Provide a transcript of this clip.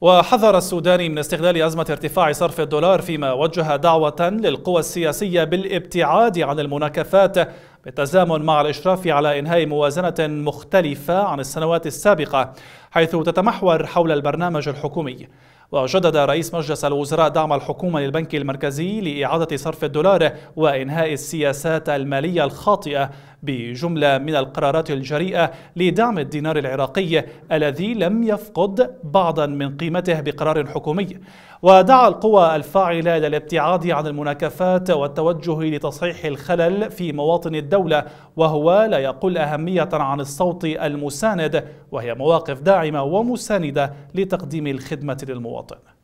وحذر السوداني من استغلال أزمة ارتفاع صرف الدولار فيما وجه دعوة للقوى السياسية بالابتعاد عن المناكفات بالتزامن مع الإشراف على إنهاء موازنة مختلفة عن السنوات السابقة حيث تتمحور حول البرنامج الحكومي وجدد رئيس مجلس الوزراء دعم الحكومة للبنك المركزي لإعادة صرف الدولار وإنهاء السياسات المالية الخاطئة بجملة من القرارات الجريئة لدعم الدينار العراقي الذي لم يفقد بعضا من قيمته بقرار حكومي ودعا القوى الفاعلة إلى الابتعاد عن المناكفات والتوجه لتصحيح الخلل في مواطن الدولة وهو لا يقل أهمية عن الصوت المساند وهي مواقف داعمة ومساندة لتقديم الخدمة للمواطن